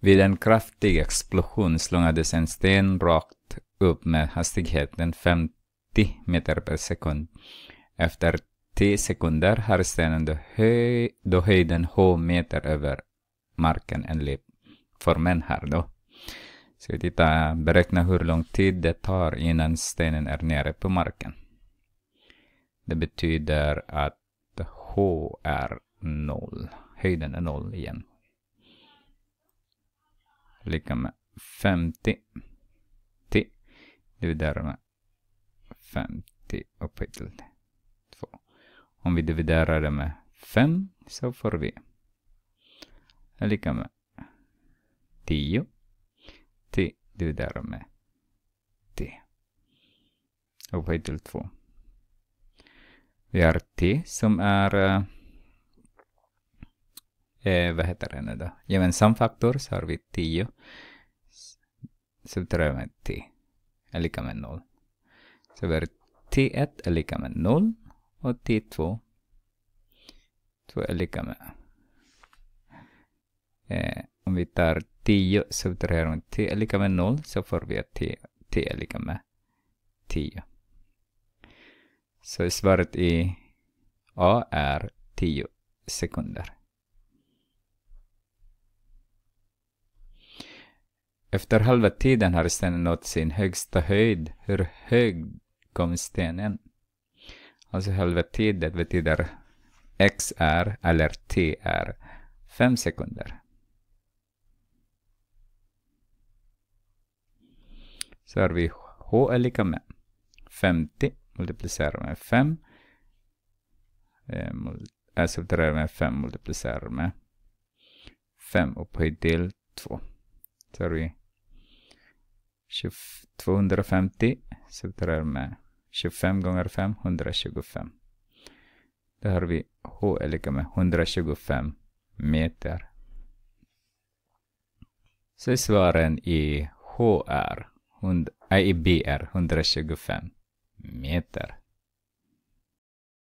Vid en kraftig explosion slungades en sten rakt upp med hastigheten 50 meter per sekund. Efter 10 sekunder har stenen då, höj, då höjden H meter över marken enligt formen här då. Ska vi titta, beräkna hur lång tid det tar innan stenen är nere på marken. Det betyder att H är noll. Höjden är noll igen lika med 50. T dividerar med 50 upphöjt till 2. Om vi dividerar det med 5 så får vi lika med 10. T dividerar med T. Upphöjt till 2. Vi har T som är eh, eh, vad heter det nu då? Gemensam faktor så har vi 10. Subtraherar med 10 är lika med 0. Så vi har T1 är lika med 0 och T2 2 är lika med eh, om vi tar 10 subtraherar med t är lika med 0 så får vi att t, t är lika med 10. Så svaret i A är 10 sekunder. Efter halva tiden har stenen nått sin högsta höjd. Hur hög kom stenen? Alltså halva tiden betyder x är eller t är 5 sekunder. Så har vi h är lika med 50 multiplicerar med 5. Äh, subtraherar med 5 multiplicerar med 5 upphöjt till 2 tar vi 250 subtraherar med 25 gånger 5, 125. Då har vi H är lika med 125 meter. Så svaren i HR, äh, i BR 125 meter.